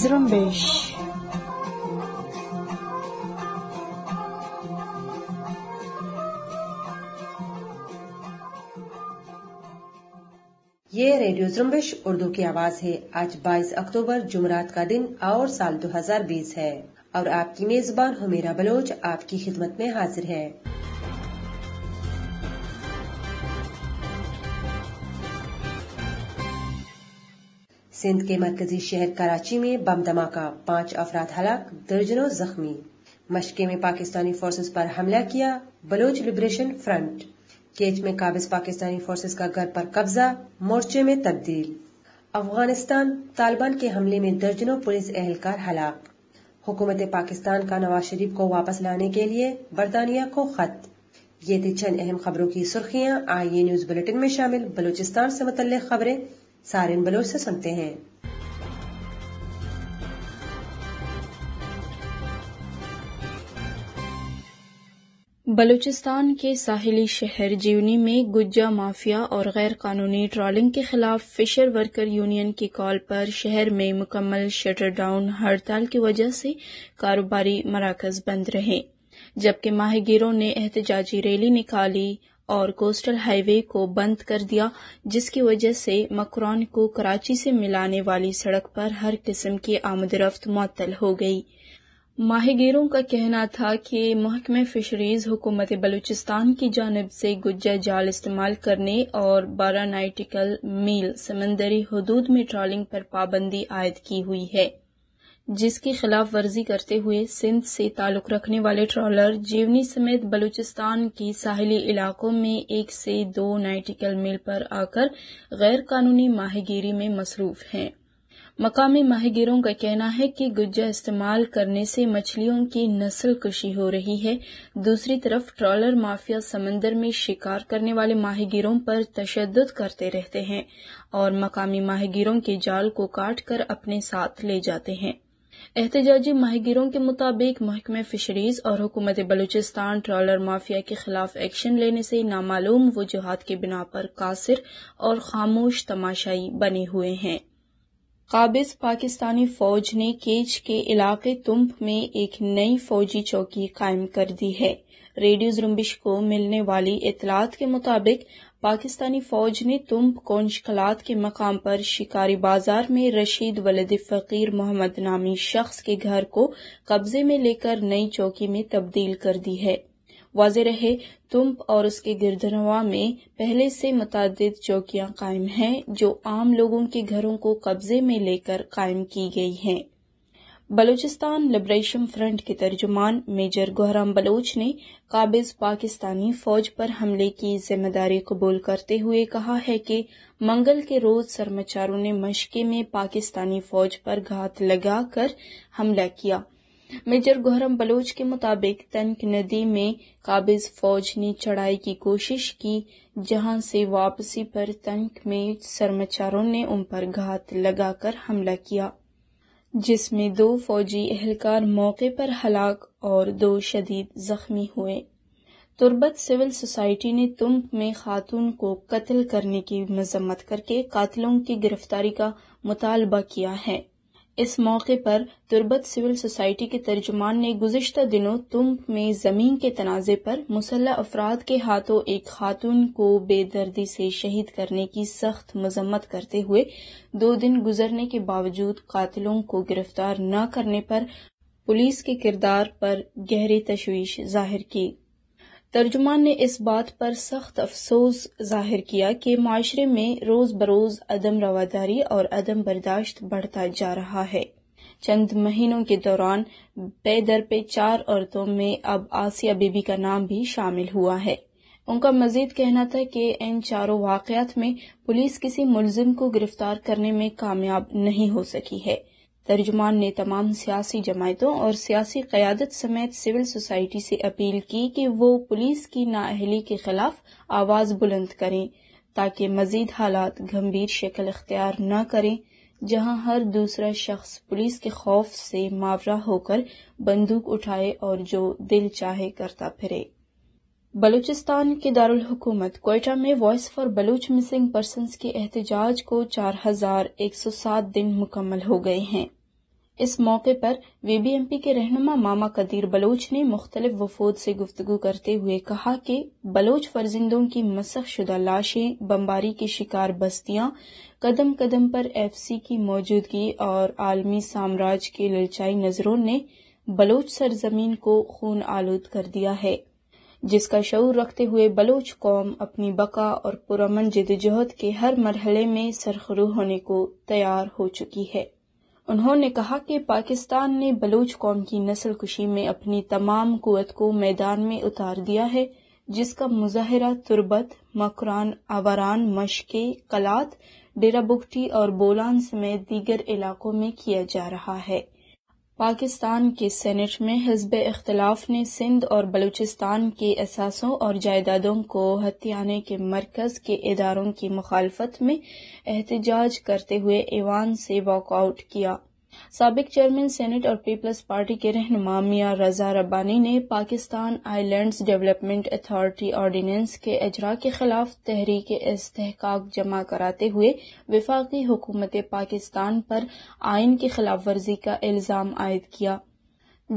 zrumbish. ये radio जुम्बिश Urdu की आवाज़ है आज 22 अक्टूबर जुमरात का दिन और साल 2020 है और आपकी मेजबान हुमेरा बलोच आपकी खिदमत में हाजिर है सिंध के मरकजी शहर कराची में बम धमाका पांच अफराद हलाक दर्जनों जख्मी मशके में पाकिस्तानी फोर्सेस पर हमला किया बलोच लिबरेशन फ्रंट केच में काबिज पाकिस्तानी फोर्सेस का घर पर कब्जा मोर्चे में तब्दील अफगानिस्तान तालिबान के हमले में दर्जनों पुलिस एहलकार हलाक हुकूमत पाकिस्तान का नवाज शरीफ को वापस लाने के लिए बरतानिया को खत ये थी चंद अहम खबरों की सुर्खियां आइए न्यूज बुलेटिन में शामिल बलूचिस्तान से मुतल खबरें सारिन बलोच से सुनते हैं बलूचिस्तान के साहिली शहर जीवनी में गुज्जा माफिया और गैर कानूनी ट्रॉलिंग के खिलाफ फिशर वर्कर यूनियन की कॉल पर शहर में मुकम्मल शटर डाउन हड़ताल की वजह से कारोबारी मराकज बंद रहे जबकि माहिगीरों ने एहतजाजी रैली निकाली और कोस्टल हाईवे को बंद कर दिया जिसकी वजह से मकरान को कराची से मिलाने वाली सड़क पर हर किस्म की आमदरफ्त मअतल हो गई माहिगरों का कहना था कि महकमे फिशरीज हुकूमत बलूचिस्तान की जानब से गुज्जा जाल इस्तेमाल करने और बारानाइटिकल नाइटिकल मील समंदरी हदूद में ट्रॉलिंग पर पाबंदी आयद की हुई है जिसकी खिलाफ वर्जी करते हुए सिंध से ताल्लुक रखने वाले ट्रॉलर जीवनी समेत बलूचिस्तान की साहिली इलाकों में एक से दो नाइटिकल मील पर आकर गैर कानूनी माहगीरी में मसरूफ हैं मकामी माहिगीरों का कहना है कि गुज्जा इस्तेमाल करने से मछलियों की नस्ल कुशी हो रही है दूसरी तरफ ट्रॉलर माफिया समंदर में शिकार करने वाले माहिगीरों पर तशद करते रहते हैं और मकामी माहगिरों के जाल को काट कर अपने साथ ले जाते हैं एहतजाजी माहिगीरों के मुताबिक महकमे फिशरीज और हुकूमत बलूचिस्तान ट्रॉलर माफिया के खिलाफ एक्शन लेने से नामालूम वजूहत की बिना पर कासिर और खामोश तमाशाई बने हुए हैं काबिज पाकिस्तानी फौज ने केच के इलाके तुम्प में एक नई फौजी चौकी कायम कर दी है रेडियो जुम्बिश को मिलने वाली इतलात के मुताबिक पाकिस्तानी फौज ने तुम कौंजकलात के मकाम पर शिकारी बाजार में रशीद वलद फकीर मोहम्मद नामी शख्स के घर को कब्जे में लेकर नई चौकी में तब्दील कर दी है वाज रहे तुम्प और उसके गिरदनवा में पहले से मुतद चौकियां कायम हैं जो आम लोगों के घरों को कब्जे में लेकर कायम की गई हैं बलूचिस्तान लिबरेशन फ्रंट के तर्जुमान मेजर गोहराम बलोच ने काबिज पाकिस्तानी फौज पर हमले की जिम्मेदारी कबूल करते हुए कहा है कि मंगल के रोज सरमाचारों ने मशके में पाकिस्तानी फौज पर घात लगाकर हमला किया मेजर गोहरम बलोच के मुताबिक तनक नदी में काबिज फौज ने चढ़ाई की कोशिश की जहां से वापसी पर तनक में सरमाचारों ने उन पर घात लगाकर हमला किया जिसमें दो फौजी एहलकार मौके पर हलाक और दो शदीद जख्मी हुए तुर्बत सिविल सोसाइटी ने तुम में खातून को कत्ल करने की मजम्मत करके कातिलों की गिरफ्तारी का मुतालबा किया है इस मौके पर तुर्बत सिविल सोसाइटी के तर्जुमान ने गुजशत दिनों तुम में ज़मीन के तनाज़े पर मुसल्ह अफराद के हाथों एक खातून को बेदर्दी से शहीद करने की सख्त मजम्मत करते हुए दो दिन गुजरने के बावजूद कातिलों को गिरफ्तार न करने पर पुलिस के किरदार पर गहरी तशवीश जाहिर की तर्जुमान ने इस बात पर सख्त अफसोस जाहिर किया कि माशरे में रोज़ बरोज़ अदम रवादारी और अदम बर्दाश्त बढ़ता जा रहा है चंद महीनों के दौरान बेदर पे चार औरतों में अब आसिया बीबी का नाम भी शामिल हुआ है उनका मजीद कहना था कि इन चारों वाकयात में पुलिस किसी मुलजिम को गिरफ्तार करने में कामयाब नहीं हो सकी है तर्जुमान ने तमाम सियासी जमातों और सियासी क्यादत समेत सिविल सोसाइटी से अपील की कि वो पुलिस की नाअहली के खिलाफ आवाज बुलंद करें ताकि मजीद हालात गंभीर शक्ल अख्तियार न करें जहां हर दूसरा शख्स पुलिस के खौफ से मावरा होकर बंदूक उठाए और जो दिल चाहे करता फिरे बलूचिस्तान के दारुल हुकूमत कोयटा में voice for Baloch missing person के एहतजाज को चार हजार एक सौ सात दिन मुकम्मल हो गए हैं इस मौके पर वीबीएमपी के रहनुमा मामा कदीर बलोच ने मुख्तलिफ वफूद से गुफ्तगु करते हुए कहा कि बलोच फर्जिंदों की मसख शुदा लाशें बम्बारी की शिकार बस्तियां कदम कदम पर एफ सी की मौजूदगी और आलमी साम्राज्य के ललचाई नजरों ने बलोच सरजमीन को खून आलूद कर दिया है जिसका शौर रखते हुए बलोच कौम अपनी बका और पुरमन जदोजहद के हर मरहले में सरखरू होने को तैयार हो चुकी है उन्होंने कहा कि पाकिस्तान ने बलोच कौम की नस्ल कुशी में अपनी तमाम कुत को मैदान में उतार दिया है जिसका मुजाहरा तुरबत मकरान अवरान मशके कलात डेरा बुगटी और बोलान समेत दीगर इलाकों में किया जा रहा है पाकिस्तान के सेनेट में हिजब इख्तलाफ ने सिंध और बलूचिस्तान के असासों और जायदादों को हथियाने के मरकज के इदारों की मुखालफत में एहतजाज करते हुए ईवान से वॉकआउट किया सबक चेयरमैन सेनेट और पीपल्स पार्टी के रहनुमा मियाँ रजा रब्बानी ने Pakistan islands development authority ordinance के अजरा के खिलाफ तहरीक इसतहकाक जमा कराते हुए विफाकी हुकूमत पाकिस्तान पर आइन की खिलाफ वर्जी का इल्ज़ाम आयद किया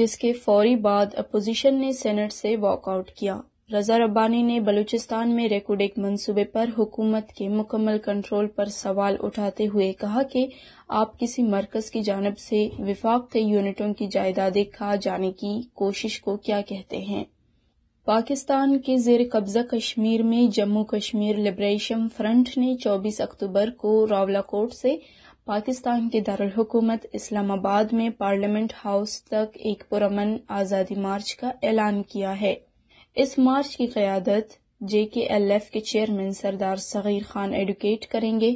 जिसके फौरी बाद अपोजिशन ने सेनेट से वॉकआउट किया रजा रब्बानी ने बलूचिस्तान में एक मंसूबे पर हुकूमत के मुकम्मल कंट्रोल पर सवाल उठाते हुए कहा कि आप किसी मरकज की जानब से विफाक के यूनिटों की जायदादें खा जाने की कोशिश को क्या कहते हैं पाकिस्तान के जेर कब्जा कश्मीर में जम्मू कश्मीर लिबरेशन फ्रंट ने 24 अक्टूबर को रावलाकोट से पाकिस्तान के दारकूमत इस्लामाबाद में पार्लियामेंट हाउस तक एक पुरमन आज़ादी मार्च का ऐलान किया है इस मार्च की क्यादत जे के एल एफ के चेयरमैन सरदार सगीर खान एडुकेट करेंगे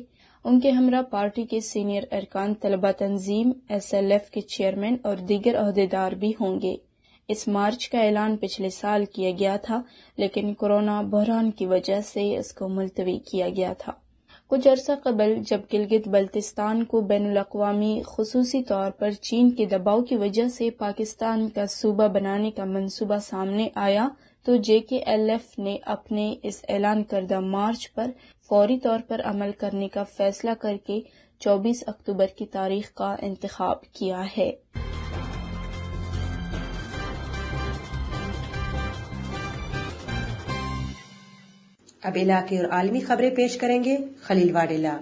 उनके हमरा पार्टी के सीनियर अरकान तलबा तंजीम एस एल एफ के चेयरमैन और दीगर अहदेदार भी होंगे इस मार्च का ऐलान पिछले साल किया गया था लेकिन कोरोना बहरान की वजह से इसको मुलतवी किया गया था कुछ अरसा कबल जब गिलगित बल्तिस्तान को बैन अवी खसूसी तौर पर चीन के दबाव की वजह से पाकिस्तान का सूबा बनाने का मनसूबा सामने आया तो जेकेएलएफ ने अपने इस ऐलान करदा मार्च पर फौरी तौर पर अमल करने का फैसला करके 24 अक्टूबर की तारीख का इंतखब किया है अब इलाके और आलमी खबरें पेश करेंगे खलील वाडेला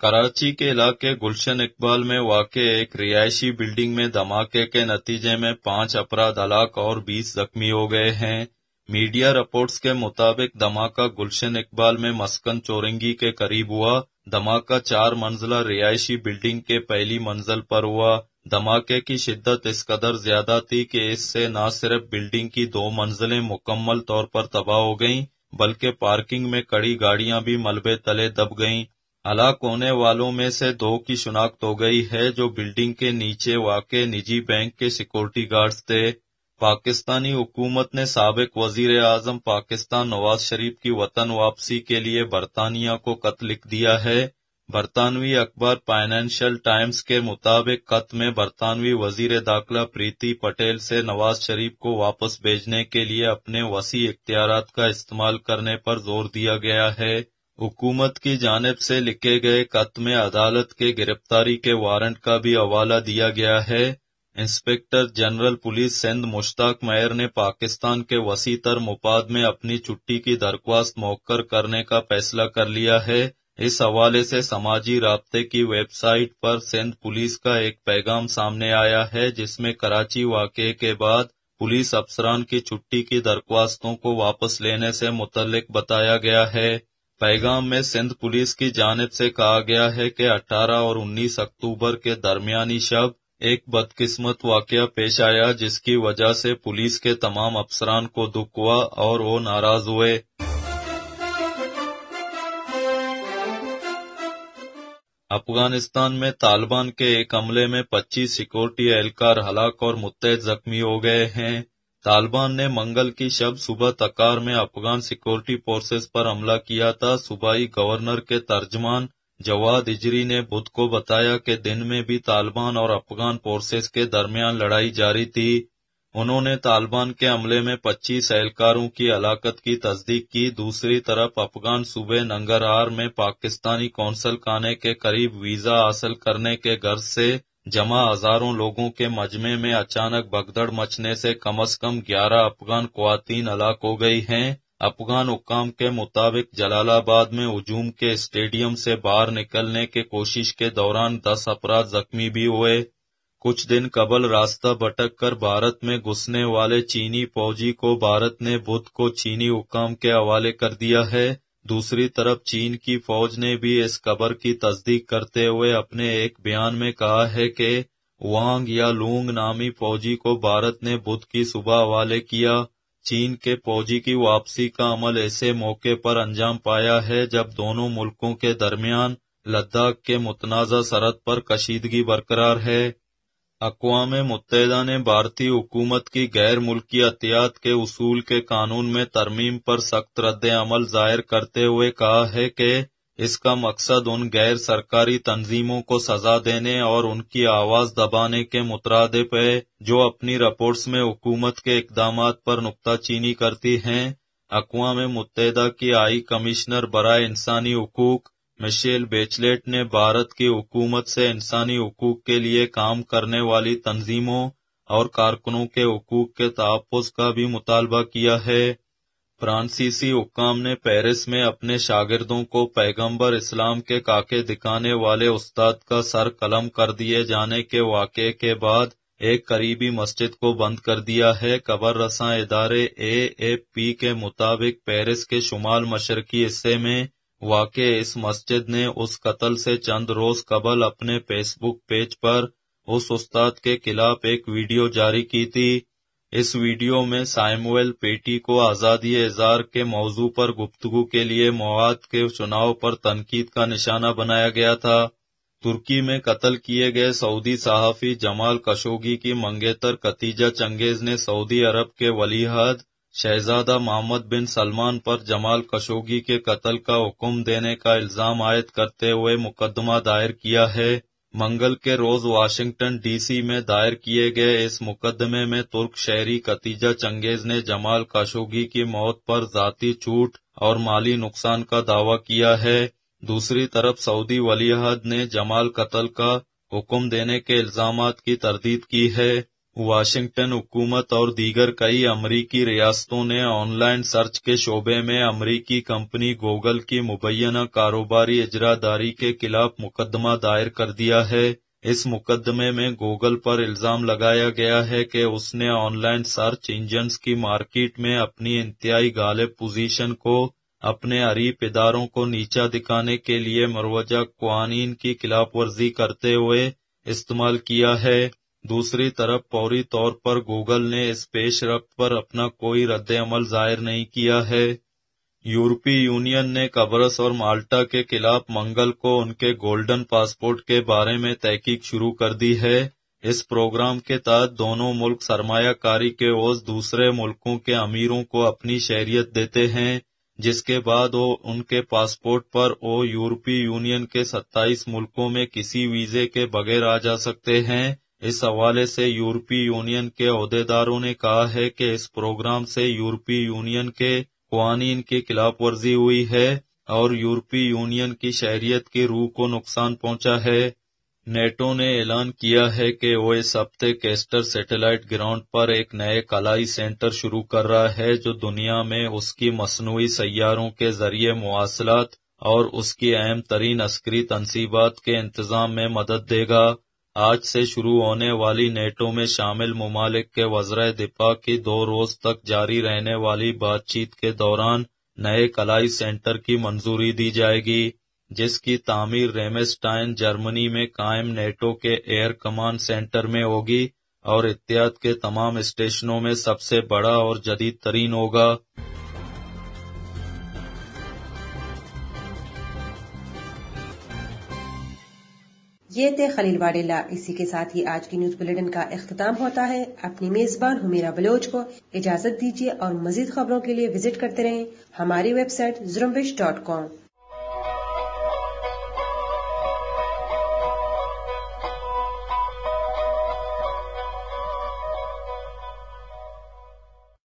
कराची के इलाके गुलशन इकबाल में वाक़ एक रिहायशी बिल्डिंग में धमाके के नतीजे में पांच अपराध हलाक और बीस जख्मी हो गए हैं मीडिया रिपोर्ट्स के मुताबिक धमाका गुलशन इकबाल में मस्कन चोरंगी के करीब हुआ धमाका चार मंजिला रिहायशी बिल्डिंग के पहली मंजिल पर हुआ धमाके की शिद्दत इस कदर ज्यादा थी कि इससे न सिर्फ बिल्डिंग की दो मंजिलें मुकम्मल तौर पर तबाह हो गईं, बल्कि पार्किंग में कड़ी गाड़ियां भी मलबे तले दब गईं हलाक होने वालों में से दो की शनाख्त हो गई है जो बिल्डिंग के नीचे वाक़ निजी बैंक के सिक्योरिटी गार्ड्स थे पाकिस्तानी हुकूमत ने सबक वजीर आजम पाकिस्तान नवाज शरीफ की वतन वापसी के लिए बरतानिया को कत लिख दिया है बरतानवी अखबार फाइनेंशियल टाइम्स के मुताबिक कत में बरतानवी वजीर दाखिला प्रीति पटेल से नवाज शरीफ को वापस भेजने के लिए अपने वसी इख्तियार का इस्तेमाल करने पर जोर दिया गया है हुकूमत की जानब से लिखे गए कत में अदालत के गिरफ्तारी के वारंट का भी हवाला दिया गया है inspector general police Sindh Mushtaq Mahar ने पाकिस्तान के वसी तर मुफाद में अपनी छुट्टी की दरख्वास्त मौकर करने का फैसला कर लिया है इस हवाले से समाजी रबते की वेबसाइट पर सिंध पुलिस का एक पैगाम सामने आया है जिसमें कराची वाक़े के बाद पुलिस अफसरान की छुट्टी की दरख्वास्तों को वापस लेने से मुतलक बताया गया है पैगाम में सिंध पुलिस की जानब से कहा गया है कि 18 और 19 अक्टूबर के दरमियानी शब एक बदकिस्मत वाकया पेश आया जिसकी वजह से पुलिस के तमाम अफसरान को दुख हुआ और वो नाराज हुए अफगानिस्तान में तालिबान के एक हमले में 25 सिक्योरिटी एहलकार हलाक और मुत जख्मी हो गए हैं तालिबान ने मंगल की शब सुबह तकार में अफगान सिक्योरिटी फोर्सेस पर हमला किया था सूबाई गवर्नर के तर्जमान जवाद इजरी ने बुध को बताया कि दिन में भी तालिबान और अफगान फोर्सेस के दरमियान लड़ाई जारी थी उन्होंने तालिबान के हमले में 25 एहलकारों की हलाकत की तस्दीक की दूसरी तरफ अफगान सूबे नंगरहार में पाकिस्तानी कौंसल खाने के करीब वीजा हासिल करने के गर्ज से जमा हजारों लोगों के मजमे में अचानक भगदड़ मचने से कम अज कम ग्यारह अफगान खुवान हलाक हो गई हैं अफगान हुकाम के मुताबिक जलालाबाद में हजूम के स्टेडियम से बाहर निकलने के कोशिश के दौरान दस अपराध जख्मी भी हुए कुछ दिन कबल रास्ता भटक कर भारत में घुसने वाले चीनी फौजी को भारत ने बुध को चीनी हुकाम के हवाले कर दिया है दूसरी तरफ चीन की फौज ने भी इस खबर की तस्दीक करते हुए अपने एक बयान में कहा है कि वांग या लूंग नामी फौजी को भारत ने बुध की सुबह हवाले किया चीन के फौजी की वापसी का अमल ऐसे मौके पर अंजाम पाया है जब दोनों मुल्कों के दरमियान लद्दाख के मुतनाज़ा सरहद पर कशीदगी बरकरार है अकवा मुतहदा ने भारतीय हुकूमत की गैर मुल्की एहतियात के उसूल के कानून में तरमीम पर सख्त रद्द अमल जाहिर करते हुए कहा है कि इसका मकसद उन गैर सरकारी तंजीमों को सजा देने और उनकी आवाज दबाने के मुतरदे पे जो अपनी रिपोर्ट्स में हुकूमत के इकदाम पर नुकताचीनी करती हैं अकवा मुतहदा की आई कमिश्नर बरए इंसानी हकूक मिशेल बेचलेट ने भारत की हुकूमत से इंसानी हकूक के लिए काम करने वाली तंजीमों और कारकुनों के हकूक के तहफ़ का भी मुतालबा किया है फ्रांसीसी हुकाम ने पेरिस में अपने शागिर्दों को पैगंबर इस्लाम के काके दिखाने वाले उस्ताद का सर कलम कर दिए जाने के वाक़े के बाद एक करीबी मस्जिद को बंद कर दिया है कबर रसा इदारे ए एफ पी के मुताबिक पेरिस के शुमाल मशरकी हिस्से में वाके इस मस्जिद ने उस कत्ल से चंद रोज कबल अपने फेसबुक पेज पर उस उस्ताद के खिलाफ एक वीडियो जारी की थी इस वीडियो में साइमुअल पेटी को आज़ादी एजार के मौजू पर गुप्तगु के लिए मवाद के चुनाव पर तनकीद का निशाना बनाया गया था तुर्की में कत्ल किए गए सऊदी सहाफ़ी जमाल कशोगी की मंगेतर कतीजा चंगेज ने सऊदी अरब के वलीहद शहजादा मोहम्मद बिन सलमान पर जमाल कशोगी के कत्ल का हुक्म देने का इल्जाम आयद करते हुए मुकदमा दायर किया है मंगल के रोज वाशिंगटन डीसी में दायर किए गए इस मुकदमे में तुर्क शहरी कतीजा चंगेज ने जमाल काशोगी की मौत पर जाती छूट और माली नुकसान का दावा किया है दूसरी तरफ सऊदी वलीहद ने जमाल कत्ल का हुक्म देने के इल्जाम की तरदीद की है वाशिंगटन हुकूमत और दीगर कई अमरीकी रियासतों ने ऑनलाइन सर्च के शोबे में अमरीकी कंपनी गूगल की मुबैना कारोबारी इजरादारी के खिलाफ मुकदमा दायर कर दिया है इस मुकदमे में गूगल पर इल्जाम लगाया गया है कि उसने ऑनलाइन सर्च इंजन्स की मार्केट में अपनी इंतहाई गालिब पोजीशन को अपने अरीब इदारों को नीचा दिखाने के लिए मरवजा कवानीन की खिलाफ वर्जी करते हुए इस्तेमाल किया है दूसरी तरफ फौरी तौर पर गूगल ने इस पेश रफ्त पर अपना कोई रद्द अमल जाहिर नहीं किया है यूरोपीय यूनियन ने कब्रस और माल्टा के खिलाफ मंगल को उनके गोल्डन पासपोर्ट के बारे में तहकीक शुरू कर दी है इस प्रोग्राम के तहत दोनों मुल्क सरमाकारी के ओस दूसरे मुल्कों के अमीरों को अपनी शहरियत देते हैं जिसके बाद वो उनके पासपोर्ट पर वो यूरोपीय यूनियन के 27 मुल्कों में किसी वीजे के बगैर आ जा सकते हैं इस हवाले से यूरोपीय यूनियन के अहदेदारों ने कहा है कि इस प्रोग्राम से यूरोपीय यूनियन के कवानीन की खिलाफ वर्जी हुई है और यूरोपीय यूनियन की शहरियत की रूह को नुकसान पहुंचा है नेटो ने ऐलान किया है कि वो इस हफ्ते कैस्टर सैटेलाइट ग्राउंड पर एक नए कलाई सेंटर शुरू कर रहा है जो दुनिया में उसकी मसनू सैारों के जरिए मवासलात और उसकी अहम तरीन अस्करी तनसीबात के इंतजाम में मदद देगा आज से शुरू होने वाली नेटो में शामिल ममालिक के वज्र दिपा की दो रोज तक जारी रहने वाली बातचीत के दौरान नए कलाई सेंटर की मंजूरी दी जाएगी जिसकी तामीर रेमेस्टाइन जर्मनी में कायम नेटो के एयर कमांड सेंटर में होगी और इत्याद के तमाम स्टेशनों में सबसे बड़ा और जदीद तरीन होगा ये थे खलील वाडेला इसी के साथ ही आज की न्यूज बुलेटिन का अख्ताम होता है अपनी मेजबान हुमेरा बलोच को इजाजत दीजिए और मजीद खबरों के लिए विजिट करते रहें हमारी वेबसाइट जुरमविश डॉट कॉम